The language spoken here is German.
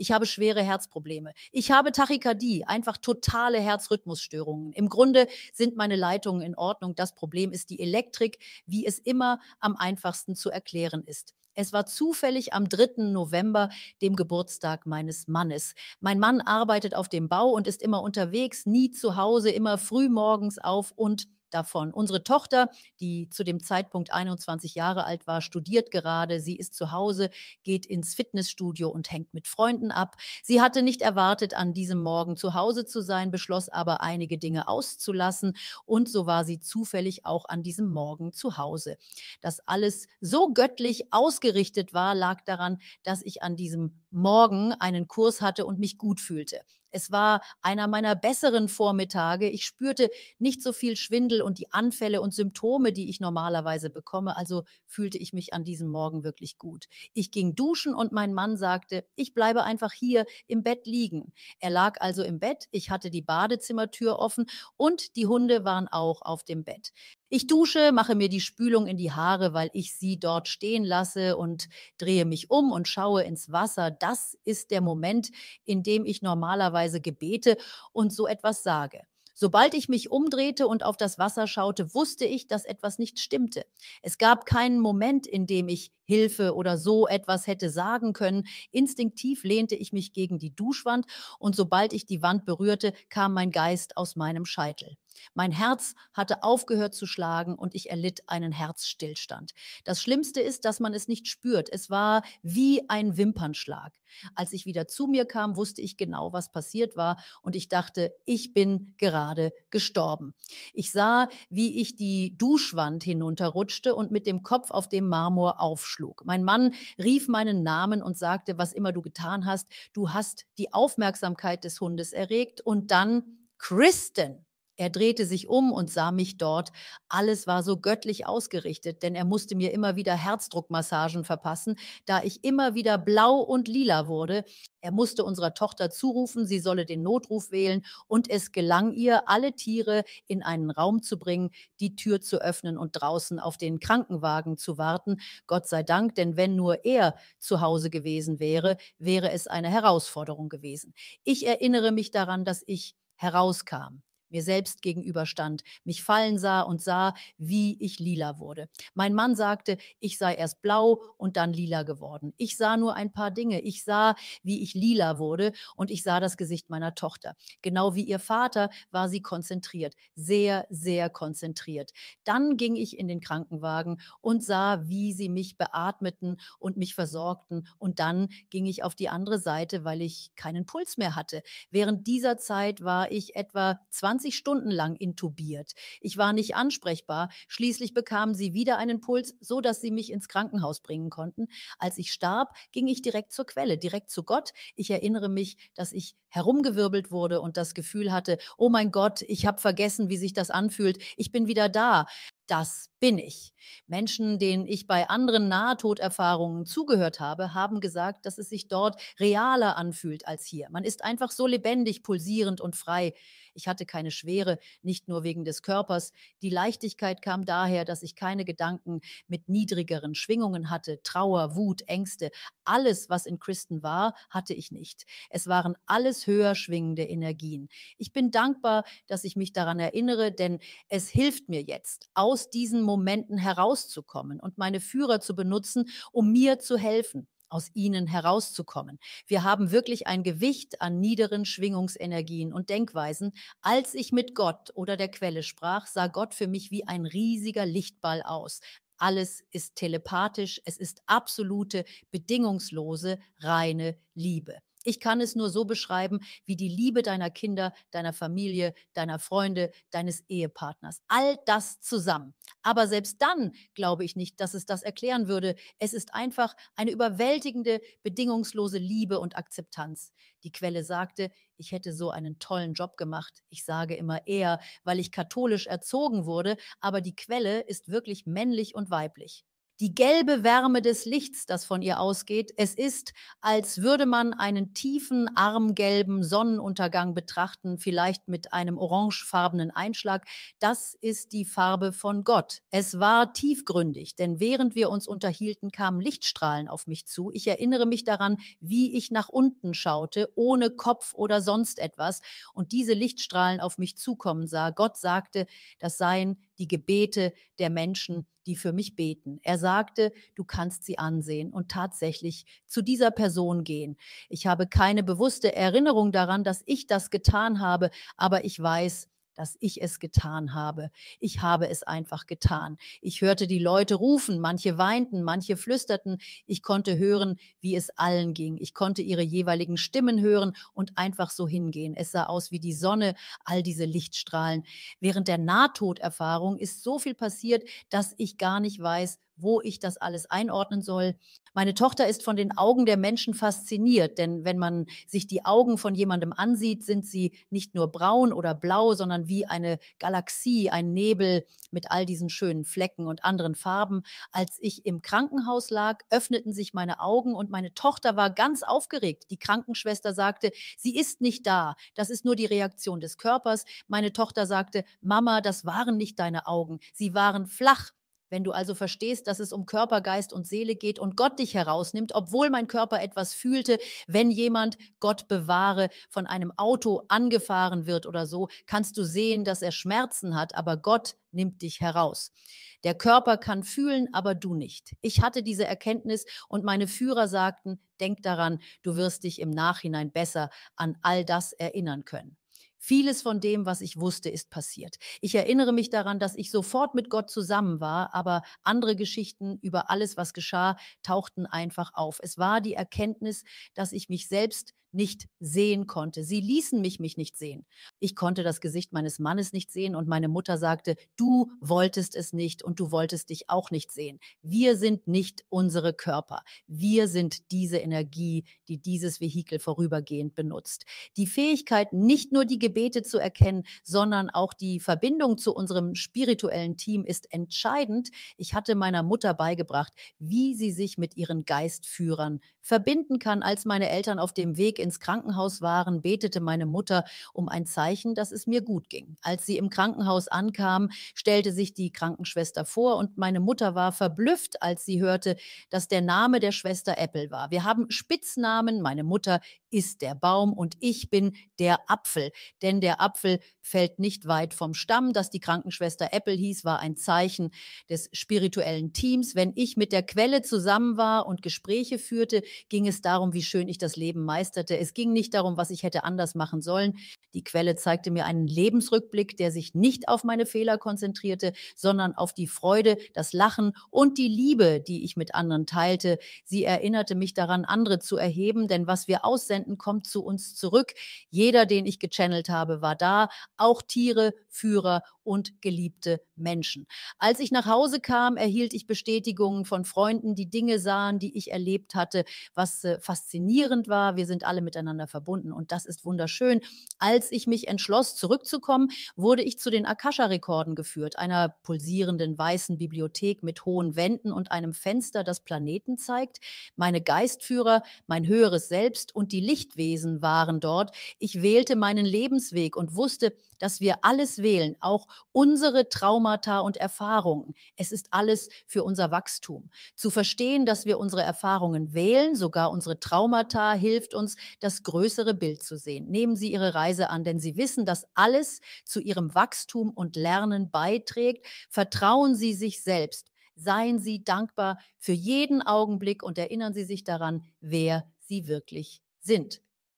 Ich habe schwere Herzprobleme. Ich habe Tachykardie, einfach totale Herzrhythmusstörungen. Im Grunde sind meine Leitungen in Ordnung. Das Problem ist die Elektrik, wie es immer am einfachsten zu erklären ist. Es war zufällig am 3. November, dem Geburtstag meines Mannes. Mein Mann arbeitet auf dem Bau und ist immer unterwegs, nie zu Hause, immer früh morgens auf und davon. Unsere Tochter, die zu dem Zeitpunkt 21 Jahre alt war, studiert gerade. Sie ist zu Hause, geht ins Fitnessstudio und hängt mit Freunden ab. Sie hatte nicht erwartet, an diesem Morgen zu Hause zu sein, beschloss aber, einige Dinge auszulassen. Und so war sie zufällig auch an diesem Morgen zu Hause. Dass alles so göttlich ausgerichtet war, lag daran, dass ich an diesem Morgen einen Kurs hatte und mich gut fühlte. Es war einer meiner besseren Vormittage. Ich spürte nicht so viel Schwindel und die Anfälle und Symptome, die ich normalerweise bekomme. Also fühlte ich mich an diesem Morgen wirklich gut. Ich ging duschen und mein Mann sagte, ich bleibe einfach hier im Bett liegen. Er lag also im Bett. Ich hatte die Badezimmertür offen und die Hunde waren auch auf dem Bett. Ich dusche, mache mir die Spülung in die Haare, weil ich sie dort stehen lasse und drehe mich um und schaue ins Wasser. Das ist der Moment, in dem ich normalerweise gebete und so etwas sage. Sobald ich mich umdrehte und auf das Wasser schaute, wusste ich, dass etwas nicht stimmte. Es gab keinen Moment, in dem ich Hilfe oder so etwas hätte sagen können. Instinktiv lehnte ich mich gegen die Duschwand und sobald ich die Wand berührte, kam mein Geist aus meinem Scheitel. Mein Herz hatte aufgehört zu schlagen und ich erlitt einen Herzstillstand. Das Schlimmste ist, dass man es nicht spürt. Es war wie ein Wimpernschlag. Als ich wieder zu mir kam, wusste ich genau, was passiert war und ich dachte, ich bin gerade gestorben. Ich sah, wie ich die Duschwand hinunterrutschte und mit dem Kopf auf dem Marmor aufschlug aufschlug. Mein Mann rief meinen Namen und sagte, was immer du getan hast, du hast die Aufmerksamkeit des Hundes erregt. Und dann Kristen er drehte sich um und sah mich dort. Alles war so göttlich ausgerichtet, denn er musste mir immer wieder Herzdruckmassagen verpassen, da ich immer wieder blau und lila wurde. Er musste unserer Tochter zurufen, sie solle den Notruf wählen, und es gelang ihr, alle Tiere in einen Raum zu bringen, die Tür zu öffnen und draußen auf den Krankenwagen zu warten. Gott sei Dank, denn wenn nur er zu Hause gewesen wäre, wäre es eine Herausforderung gewesen. Ich erinnere mich daran, dass ich herauskam mir selbst gegenüberstand, mich fallen sah und sah, wie ich lila wurde. Mein Mann sagte, ich sei erst blau und dann lila geworden. Ich sah nur ein paar Dinge. Ich sah, wie ich lila wurde und ich sah das Gesicht meiner Tochter. Genau wie ihr Vater war sie konzentriert, sehr, sehr konzentriert. Dann ging ich in den Krankenwagen und sah, wie sie mich beatmeten und mich versorgten. Und dann ging ich auf die andere Seite, weil ich keinen Puls mehr hatte. Während dieser Zeit war ich etwa 20 20 Stunden lang intubiert. Ich war nicht ansprechbar. Schließlich bekamen sie wieder einen Puls, so dass sie mich ins Krankenhaus bringen konnten. Als ich starb, ging ich direkt zur Quelle, direkt zu Gott. Ich erinnere mich, dass ich herumgewirbelt wurde und das Gefühl hatte, oh mein Gott, ich habe vergessen, wie sich das anfühlt. Ich bin wieder da das bin ich. Menschen, denen ich bei anderen Nahtoderfahrungen zugehört habe, haben gesagt, dass es sich dort realer anfühlt als hier. Man ist einfach so lebendig, pulsierend und frei. Ich hatte keine Schwere, nicht nur wegen des Körpers. Die Leichtigkeit kam daher, dass ich keine Gedanken mit niedrigeren Schwingungen hatte. Trauer, Wut, Ängste, alles, was in Kristen war, hatte ich nicht. Es waren alles höher schwingende Energien. Ich bin dankbar, dass ich mich daran erinnere, denn es hilft mir jetzt, aus aus diesen Momenten herauszukommen und meine Führer zu benutzen, um mir zu helfen aus ihnen herauszukommen. Wir haben wirklich ein Gewicht an niederen Schwingungsenergien und Denkweisen. Als ich mit Gott oder der Quelle sprach, sah Gott für mich wie ein riesiger Lichtball aus. Alles ist telepathisch, es ist absolute, bedingungslose, reine Liebe. Ich kann es nur so beschreiben, wie die Liebe deiner Kinder, deiner Familie, deiner Freunde, deines Ehepartners. All das zusammen. Aber selbst dann glaube ich nicht, dass es das erklären würde. Es ist einfach eine überwältigende, bedingungslose Liebe und Akzeptanz. Die Quelle sagte, ich hätte so einen tollen Job gemacht. Ich sage immer eher, weil ich katholisch erzogen wurde, aber die Quelle ist wirklich männlich und weiblich die gelbe Wärme des Lichts, das von ihr ausgeht. Es ist, als würde man einen tiefen, armgelben Sonnenuntergang betrachten, vielleicht mit einem orangefarbenen Einschlag. Das ist die Farbe von Gott. Es war tiefgründig, denn während wir uns unterhielten, kamen Lichtstrahlen auf mich zu. Ich erinnere mich daran, wie ich nach unten schaute, ohne Kopf oder sonst etwas, und diese Lichtstrahlen auf mich zukommen sah. Gott sagte, das seien die Gebete der Menschen, die für mich beten. Er sagte, du kannst sie ansehen und tatsächlich zu dieser Person gehen. Ich habe keine bewusste Erinnerung daran, dass ich das getan habe, aber ich weiß, dass ich es getan habe. Ich habe es einfach getan. Ich hörte die Leute rufen, manche weinten, manche flüsterten. Ich konnte hören, wie es allen ging. Ich konnte ihre jeweiligen Stimmen hören und einfach so hingehen. Es sah aus wie die Sonne, all diese Lichtstrahlen. Während der Nahtoderfahrung ist so viel passiert, dass ich gar nicht weiß, wo ich das alles einordnen soll. Meine Tochter ist von den Augen der Menschen fasziniert, denn wenn man sich die Augen von jemandem ansieht, sind sie nicht nur braun oder blau, sondern wie eine Galaxie, ein Nebel mit all diesen schönen Flecken und anderen Farben. Als ich im Krankenhaus lag, öffneten sich meine Augen und meine Tochter war ganz aufgeregt. Die Krankenschwester sagte, sie ist nicht da, das ist nur die Reaktion des Körpers. Meine Tochter sagte, Mama, das waren nicht deine Augen, sie waren flach. Wenn du also verstehst, dass es um Körper, Geist und Seele geht und Gott dich herausnimmt, obwohl mein Körper etwas fühlte, wenn jemand, Gott bewahre, von einem Auto angefahren wird oder so, kannst du sehen, dass er Schmerzen hat, aber Gott nimmt dich heraus. Der Körper kann fühlen, aber du nicht. Ich hatte diese Erkenntnis und meine Führer sagten, denk daran, du wirst dich im Nachhinein besser an all das erinnern können. Vieles von dem, was ich wusste, ist passiert. Ich erinnere mich daran, dass ich sofort mit Gott zusammen war, aber andere Geschichten über alles, was geschah, tauchten einfach auf. Es war die Erkenntnis, dass ich mich selbst nicht sehen konnte. Sie ließen mich mich nicht sehen. Ich konnte das Gesicht meines Mannes nicht sehen und meine Mutter sagte, du wolltest es nicht und du wolltest dich auch nicht sehen. Wir sind nicht unsere Körper. Wir sind diese Energie, die dieses Vehikel vorübergehend benutzt. Die Fähigkeit, nicht nur die Gebete zu erkennen, sondern auch die Verbindung zu unserem spirituellen Team ist entscheidend. Ich hatte meiner Mutter beigebracht, wie sie sich mit ihren Geistführern verbinden kann, als meine Eltern auf dem Weg ins Krankenhaus waren, betete meine Mutter um ein Zeichen, dass es mir gut ging. Als sie im Krankenhaus ankam, stellte sich die Krankenschwester vor und meine Mutter war verblüfft, als sie hörte, dass der Name der Schwester Apple war. Wir haben Spitznamen, meine Mutter ist der Baum und ich bin der Apfel. Denn der Apfel fällt nicht weit vom Stamm. Dass die Krankenschwester Apple hieß, war ein Zeichen des spirituellen Teams. Wenn ich mit der Quelle zusammen war und Gespräche führte, ging es darum, wie schön ich das Leben meisterte. Es ging nicht darum, was ich hätte anders machen sollen. Die Quelle zeigte mir einen Lebensrückblick, der sich nicht auf meine Fehler konzentrierte, sondern auf die Freude, das Lachen und die Liebe, die ich mit anderen teilte. Sie erinnerte mich daran, andere zu erheben, denn was wir aussenden, kommt zu uns zurück. Jeder, den ich gechannelt habe, war da, auch Tiere, Führer und geliebte Menschen. Als ich nach Hause kam, erhielt ich Bestätigungen von Freunden, die Dinge sahen, die ich erlebt hatte, was äh, faszinierend war. Wir sind alle miteinander verbunden und das ist wunderschön. Als ich mich entschloss, zurückzukommen, wurde ich zu den Akasha-Rekorden geführt, einer pulsierenden weißen Bibliothek mit hohen Wänden und einem Fenster, das Planeten zeigt. Meine Geistführer, mein höheres Selbst und die Lichtwesen waren dort. Ich wählte meinen Lebensweg und wusste, dass wir alles wählen, auch unsere Traumata und Erfahrungen. Es ist alles für unser Wachstum. Zu verstehen, dass wir unsere Erfahrungen wählen, sogar unsere Traumata, hilft uns, das größere Bild zu sehen. Nehmen Sie Ihre Reise an, denn Sie wissen, dass alles zu Ihrem Wachstum und Lernen beiträgt. Vertrauen Sie sich selbst. Seien Sie dankbar für jeden Augenblick und erinnern Sie sich daran, wer Sie wirklich sind.